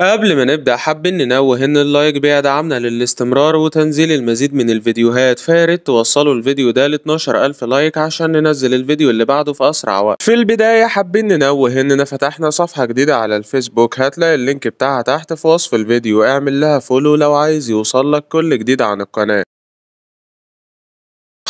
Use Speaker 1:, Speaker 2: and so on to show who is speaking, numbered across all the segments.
Speaker 1: قبل ما نبدأ حابين ننوه ان اللايك بيدعمنا للاستمرار وتنزيل المزيد من الفيديوهات فياريت توصلوا الفيديو ده ل 12000 لايك عشان ننزل الفيديو اللي بعده في اسرع وقت في البداية حابين ننوه اننا فتحنا صفحة جديدة على الفيسبوك هتلاقي اللينك بتاعها تحت في وصف الفيديو اعمل لها فولو لو عايز يوصلك كل جديد عن القناة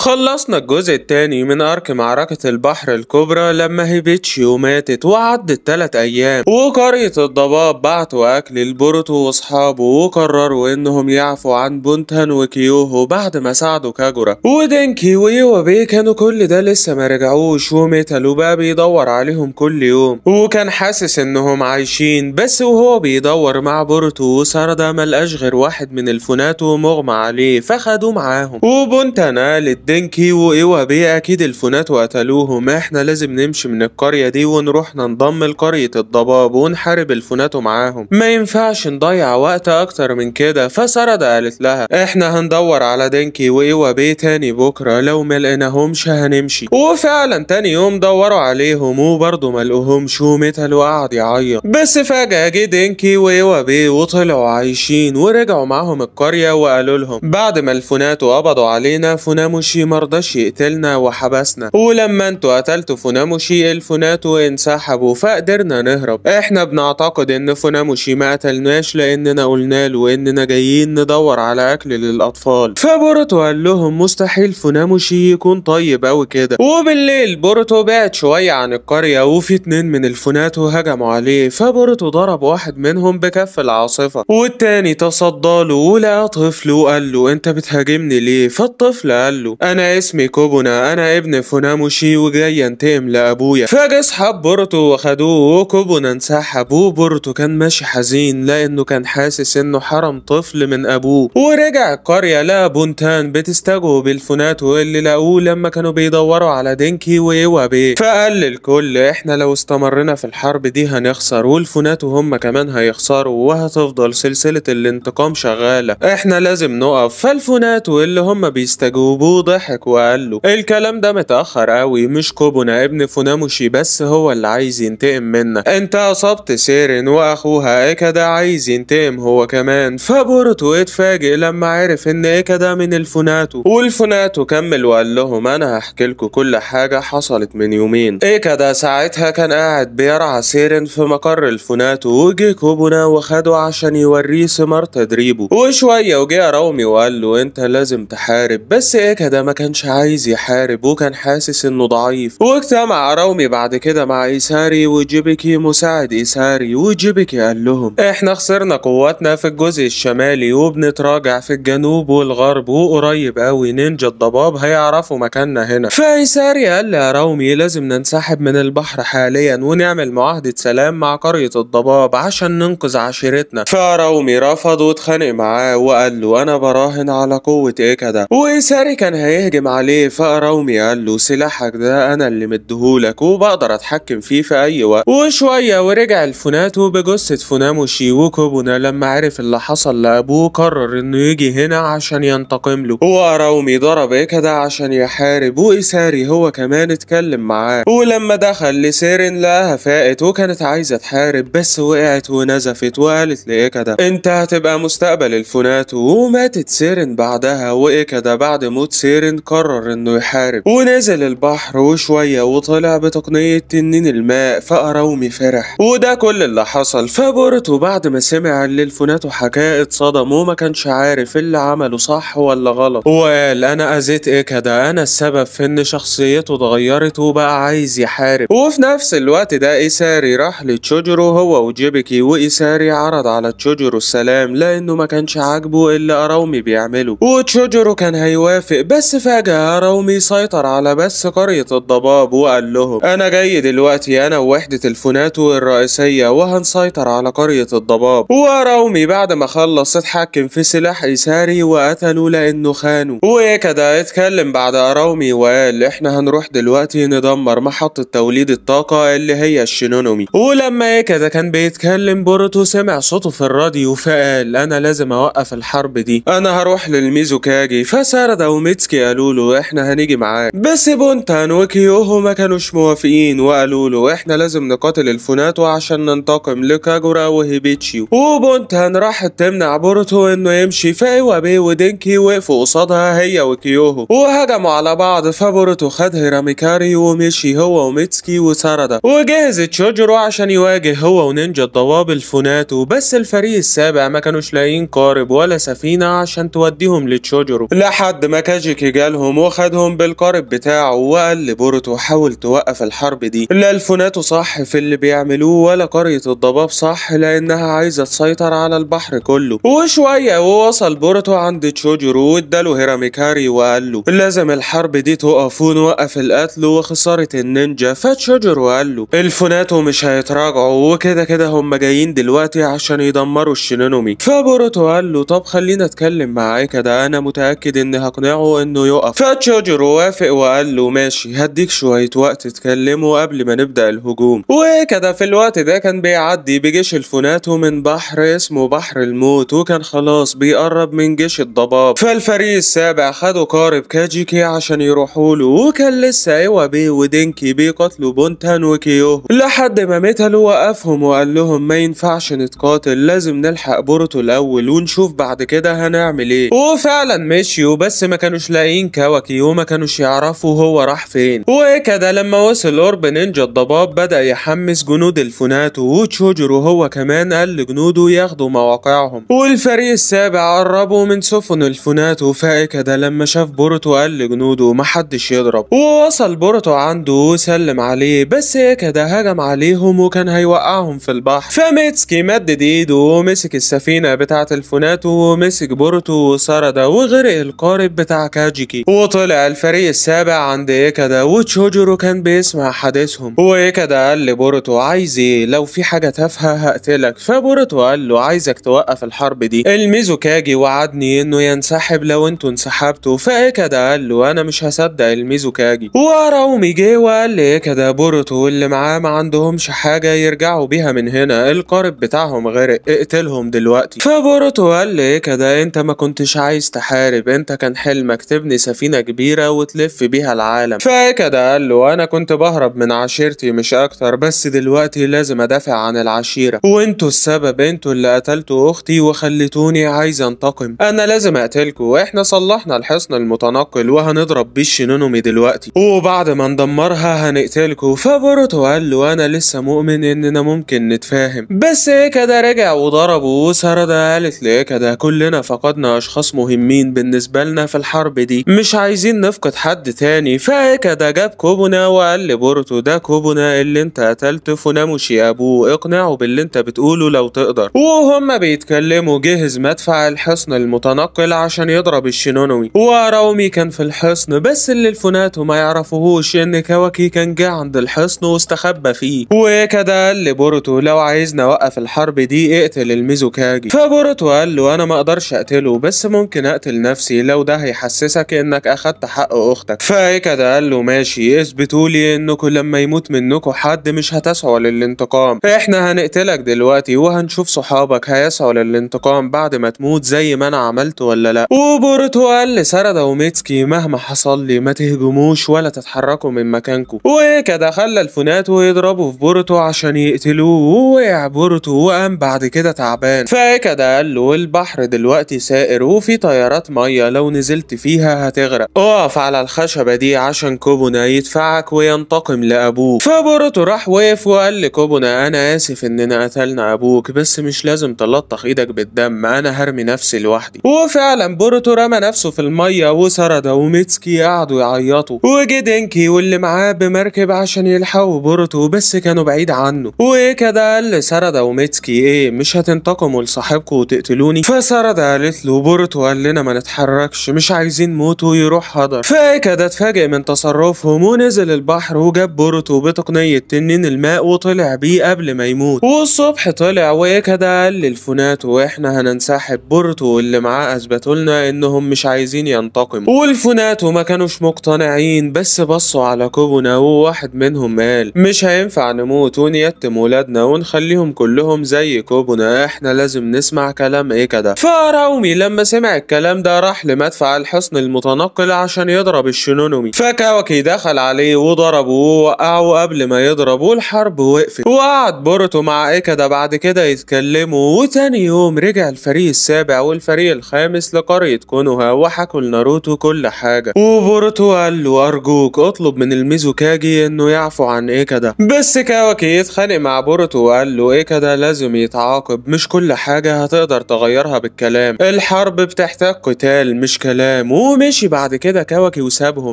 Speaker 1: خلصنا الجزء التاني من أرك معركة البحر الكبرى لما هيبيتشيو ماتت وعدت تلات أيام وقرية الضباب بعتوا أكل لبوروتو وأصحابه وقرروا إنهم يعفوا عن بونتان وكيوهو بعد ما ساعدوا كاجورا ودينكي ويوابي كانوا كل ده لسه ما رجعوش وميتالو بقى بيدور عليهم كل يوم وكان حاسس إنهم عايشين بس وهو بيدور مع بروتو وساردا ملقاش غير واحد من الفوناتو مغمى عليه فاخدوه معاهم وبونتان قالت دينكي إيه وإيوا بيه أكيد الفونات وقتلوه ما إحنا لازم نمشي من القرية دي ونروح ننضم لقرية الضباب ونحارب الفونات معاهم ما ينفعش نضيع وقت أكتر من كده فسردة قالت لها إحنا هندور على دينكي إيه وإيوا بيه تاني بكرة لو ملقناهمش هنمشي وفعلا تاني يوم دوروا عليهم وبرضه ملقوهمش ومتل وقعد يعيط بس فجأة جه دينكي إيه وإيوا بيه وطلعوا عايشين ورجعوا معاهم القرية وقالوا لهم بعد ما الفونات قبضوا علينا فونا مشي فوناموشي مرضاش يقتلنا وحبسنا ولما انتوا قتلتوا فوناموشي الفوناتو انسحبوا فقدرنا نهرب احنا بنعتقد ان فوناموشي ما قتلناش لاننا قلنا له اننا جايين ندور على اكل للاطفال فبورتو قال لهم مستحيل فوناموشي يكون طيب اوي كده وبالليل بورتو بعد شويه عن القريه وفي اتنين من الفوناتو هجموا عليه فبورتو ضرب واحد منهم بكف العاصفه والتاني تصدى له ولقى طفل وقال له انت بتهاجمني ليه فالطفل قال له أنا اسمي كوبونا أنا ابن فوناموشي وجاي أنتقم لأبويا فجأة أصحاب بورتو وخدوه وكوبونا انسحب بورتو كان ماشي حزين لأنه كان حاسس إنه حرم طفل من أبوه ورجع القرية لقى بونتان بتستجوب الفوناتو اللي لقوه لما كانوا بيدوروا على دينكي وإيوا بيه فقال للكل إحنا لو استمرنا في الحرب دي هنخسر والفوناتو هم كمان هيخسروا وهتفضل سلسلة الانتقام شغالة إحنا لازم نقف فالفوناتو اللي هم بيستجوبوه ضحك وقال له الكلام ده متأخر قوي مش كوبونا ابن فوناموشي بس هو اللي عايز ينتقم منك انت اصبت سيرين واخوها ايكادا عايز ينتقم هو كمان فبورتو اتفاجئ لما عرف ان ايكادا من الفوناتو والفوناتو كمل وقال لهم انا هحكي لكم كل حاجة حصلت من يومين ايكادا ساعتها كان قاعد بيرعى سيرين في مقر الفوناتو وجه كوبونا واخده عشان يوريه ثمار تدريبه وشوية وجه رومي وقال له انت لازم تحارب بس ايكادا ما كانش عايز يحارب وكان حاسس انه ضعيف واجتمع رومي بعد كده مع إيساري وجيبكي مساعد إيساري وجيبكي قال لهم احنا خسرنا قواتنا في الجزء الشمالي وبنتراجع في الجنوب والغرب وقريب قوي نينجا الضباب هيعرفوا مكاننا هنا فإيساري قال لرومي لازم ننسحب من البحر حاليا ونعمل معاهدة سلام مع قرية الضباب عشان ننقذ عشيرتنا فرومي رفض واتخانق معاه وقال له انا براهن على قوة ايكادا وإيساري كان هي هاجم عليه فقراومي قال له سلاحك ده انا اللي مديهولك وبقدر اتحكم فيه في اي وقت وشويه ورجع لفوناتو بجثه فونامو وكوبونا لما عرف اللي حصل لابوه قرر انه يجي هنا عشان ينتقم له وقراومي ضرب ايكادا عشان يحارب وإيساري هو كمان اتكلم معاه ولما دخل لسيرين لقاها فائت وكانت عايزه تحارب بس وقعت ونزفت وقالت لايكادا انت هتبقى مستقبل الفوناتو وماتت سيرين بعدها وايكادا بعد موت سيرين وبعدين قرر انه يحارب ونزل البحر وشوية وطلع بتقنية تنين الماء فأرومي فرح وده كل اللي حصل فبورتو بعد ما سمع اللي الليلفونات وحكاية صدم وما كانش عارف اللي عمله صح ولا غلط وقال انا اذيت كده انا السبب في ان شخصيته اتغيرت وبقى عايز يحارب وفي نفس الوقت ده ايساري راح لتشوجرو هو وجيبكي وايساري عرض على تشوجرو السلام لانه ما كانش عاجبه اللي اراومي بيعمله وتشوجرو كان هيوافق بس فجأة رومي سيطر على بس قرية الضباب وقال لهم أنا جاي دلوقتي أنا ووحدة الفوناتو الرئيسية وهنسيطر على قرية الضباب ورومي بعد ما خلص اتحكم في سلاح إيساري وقتلوا لأنه خانه وكده اتكلم بعد رومي وقال إحنا هنروح دلوقتي ندمر محطة توليد الطاقة اللي هي الشينونومي ولما كده كان بيتكلم بوروتو سمع صوته في الراديو فقال أنا لازم أوقف الحرب دي أنا هروح للميزوكاجي فسارد وميتسكي قالوا له احنا هنيجي معاك بس بونتان وكيوهو ما كانوش موافقين وقالوا له احنا لازم نقاتل الفوناتو عشان ننتقم لكاجورا وهيبيتشي وبونتان راحت تمنع بورتو انه يمشي فايوابي ودينكي وقفوا قصادها هي وكيوهو وهجموا على بعض فبورتو خد هيراميكاري ومشي هو وميتسكي وساردا وجهزت شوجرو عشان يواجه هو ونينجا الضواب الفوناتو بس الفريق السابع ما كانوش لاقيين قارب ولا سفينة عشان توديهم لتشوجرو لحد ما كاجيكي النبي جالهم وخدهم بالقارب بتاعه وقال لبورتو حاول توقف الحرب دي لا الفوناتو صح في اللي بيعملوه ولا قرية الضباب صح لانها عايزة تسيطر على البحر كله وشوية ووصل بورتو عند تشوجرو واداله هيراميكاري وقال له لازم الحرب دي تقف ونوقف القتل وخسارة النينجا فتشوجرو قال له الفوناتو مش هيتراجعوا وكده كده هم جايين دلوقتي عشان يدمروا الشينونومي فبورتو قال له طب خلينا اتكلم معاك ده انا متأكد ان هقنعه انه انه يقف فتشوجر وافق وقال له ماشي هديك شوية وقت تكلمه قبل ما نبدأ الهجوم وكده في الوقت ده كان بيعدي بجيش الفوناتو من بحر اسمه بحر الموت وكان خلاص بيقرب من جيش الضباب فالفريق السابع خدوا قارب كاجيكي عشان يروحوا له وكان لسه ايوا بيه ودينكي بيقتلوا بونتان وكيوه لحد ما ميتال وقفهم وقال لهم ما ينفعش نتقاتل لازم نلحق بورتو الاول ونشوف بعد كده هنعمل ايه وفعلا مشيوا بس ما كانوش لاقيين إينكا وكيوما كانوش يعرفوا هو راح فين وكده لما وصل أورب نينجا الضباب بدأ يحمس جنود الفوناتو وتشوجرو هو كمان قال لجنوده ياخدوا مواقعهم والفريق السابع قربوا من سفن الفوناتو فإكدا لما شاف بورتو قال لجنوده محدش يضرب ووصل بورتو عنده وسلم عليه بس إكدا هجم عليهم وكان هيوقعهم في البحر فميتسكي مدد ايده ومسك السفينة بتاعت الفوناتو ومسك بورتو وسردا وغرق القارب بتاع كاجي البلجيكي وطلع الفريق السابع عند ايكادا وتشوجرو كان بيسمع حديثهم وايكادا قال لبورتو عايز ايه لو في حاجه تافهه هقتلك فبورتو قال له عايزك توقف الحرب دي الميزوكاجي وعدني انه ينسحب لو انتوا انسحبتوا فايكادا قال له انا مش هصدق الميزوكاجي وراومي جه وقال لايكادا بورتو واللي معاه ما عندهمش حاجه يرجعوا بيها من هنا القارب بتاعهم غرق اقتلهم دلوقتي فبورتو قال لايكادا انت ما كنتش عايز تحارب انت كان حلمك تبني تبني سفينة كبيرة وتلف بيها العالم فكده قال له أنا كنت بهرب من عشيرتي مش أكتر بس دلوقتي لازم أدافع عن العشيرة وانتوا السبب انتوا اللي قتلتوا أختي وخليتوني عايز أنتقم أنا لازم أقتلكوا إحنا صلحنا الحصن المتنقل وهنضرب بيه الشينونومي دلوقتي وبعد ما ندمرها هنقتلكوا فبوروتو قال له أنا لسه مؤمن إننا ممكن نتفاهم بس كده رجع وضربه وساردا قالت لإيكادا كلنا فقدنا أشخاص مهمين بالنسبة لنا في الحرب دي مش عايزين نفقد حد تاني فكده جاب كوبونا وقال لبورتو ده كوبونا اللي انت قتلت فوناموشي ابوه اقنعه باللي انت بتقوله لو تقدر وهم بيتكلموا جهز مدفع الحصن المتنقل عشان يضرب الشينونوي وراومي كان في الحصن بس اللي الفوناتو ما يعرفوهوش ان كواكي كان جه عند الحصن واستخبى فيه وكده قال لبورتو لو عايزنا نوقف الحرب دي اقتل الميزوكاجي فبورتو قال له انا ما اقدرش اقتله بس ممكن اقتل نفسي لو ده هيحسسك لك انك اخدت حق اختك كده قال له ماشي اثبتوا لي انكم لما يموت منكم حد مش هتسعوا للانتقام احنا هنقتلك دلوقتي وهنشوف صحابك هيسعوا للانتقام بعد ما تموت زي ما انا عملت ولا لا وبورتو قال لسردا وميتسكي مهما حصل لي ما تهجموش ولا تتحركوا من مكانكم وكده خلى الفنات ويضربوا في بورتو عشان يقتلوه ووقع بورتو وقام بعد كده تعبان كده قال له البحر دلوقتي سائر وفي تيارات ميه لو نزلت فيها هتغرق اقف على الخشبة دي عشان كوبونا يدفعك وينتقم لأبوك فبورتو راح وقف وقال لكوبونا أنا آسف إننا قتلنا أبوك بس مش لازم تلطخ إيدك بالدم أنا هرمي نفسي لوحدي وفعلا بورتو رمى نفسه في المية وسردا وميتسكي قعدوا يعيطوا دينكي واللي معاه بمركب عشان يلحقوا بورتو بس كانوا بعيد عنه وكده قال لسردا وميتسكي إيه مش هتنتقموا لصاحبكم وتقتلوني فسردا قالت له بورتو قال لنا ما نتحركش مش عايزين يموت ويروح هدر فأكد اتفاجئ من تصرفهم ونزل البحر وجاب بورتو بتقنية تنين الماء وطلع بيه قبل ما يموت والصبح طلع وأكد قال للفونات واحنا هننسحب بورتو واللي معاه اثبتوا لنا انهم مش عايزين ينتقموا والفوناتو وما كانوش مقتنعين بس بصوا على كوبونا وواحد منهم قال مش هينفع نموت ونيتم ولادنا ونخليهم كلهم زي كوبونا احنا لازم نسمع كلام ايه كده فراومي لما سمع الكلام ده راح لمدفع الحصن المتنقل عشان يضرب الشينونومي فكاوكي دخل عليه وضربه ووقعه قبل ما يضربه الحرب وقفت وقعد بورتو مع ايكادا بعد كده يتكلموا وتاني يوم رجع الفريق السابع والفريق الخامس لقرية كونوها وحكوا لناروتو كل حاجة وبورتو قال له ارجوك اطلب من الميزوكاجي انه يعفو عن ايكادا بس كاوكي اتخانق مع بورتو وقال له ايكادا لازم يتعاقب مش كل حاجة هتقدر تغيرها بالكلام الحرب بتحتاج قتال مش كلام مشي بعد كده كواكي وسابهم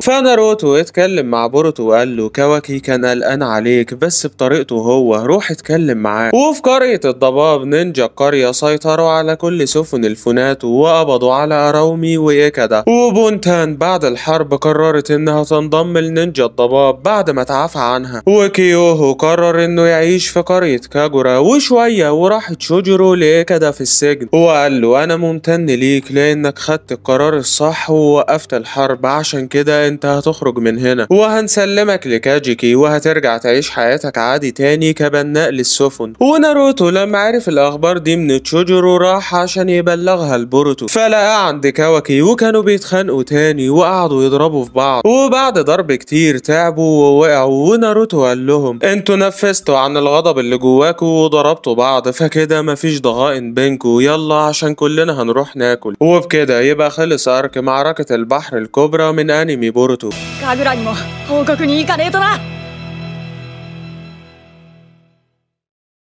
Speaker 1: فناروتو اتكلم مع بوروتو وقال له كواكي كان قلقان عليك بس بطريقته هو روح اتكلم معاه وفي قرية الضباب نينجا القرية سيطروا على كل سفن الفوناتو وقبضوا على أراومي وإيكادا وبونتان بعد الحرب قررت إنها تنضم لنينجا الضباب بعد ما تعافى عنها وكيوهو قرر إنه يعيش في قرية كاجورا وشوية وراحت شوجرو لإيكادا في السجن وقال له أنا ممتن ليك لأنك خدت القرار الصح و وقفت الحرب عشان كده انت هتخرج من هنا وهنسلمك لكاجيكي وهترجع تعيش حياتك عادي تاني كبناء للسفن وناروتو لما عرف الاخبار دي من تشوجرو راح عشان يبلغها لبوروتو فلقى عند كاوكي وكانوا بيتخانقوا تاني وقعدوا يضربوا في بعض وبعد ضرب كتير تعبوا ووقعوا وناروتو قال لهم انتوا نفذتوا عن الغضب اللي جواكوا وضربتوا بعض فكده مفيش ضغائن بينكوا يلا عشان كلنا هنروح ناكل وبكده يبقى خلص ارك معركة البحر الكبرى من أنمي بوروتو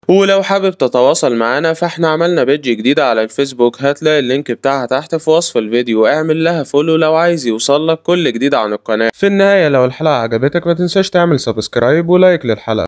Speaker 1: ولو حابب تتواصل معانا فاحنا عملنا بيدج جديدة على الفيسبوك هتلاقي اللينك بتاعها تحت في وصف الفيديو اعمل لها فولو لو عايز يوصلك كل جديد عن القناة في النهاية لو الحلقة عجبتك ما تنساش تعمل سبسكرايب ولايك للحلقة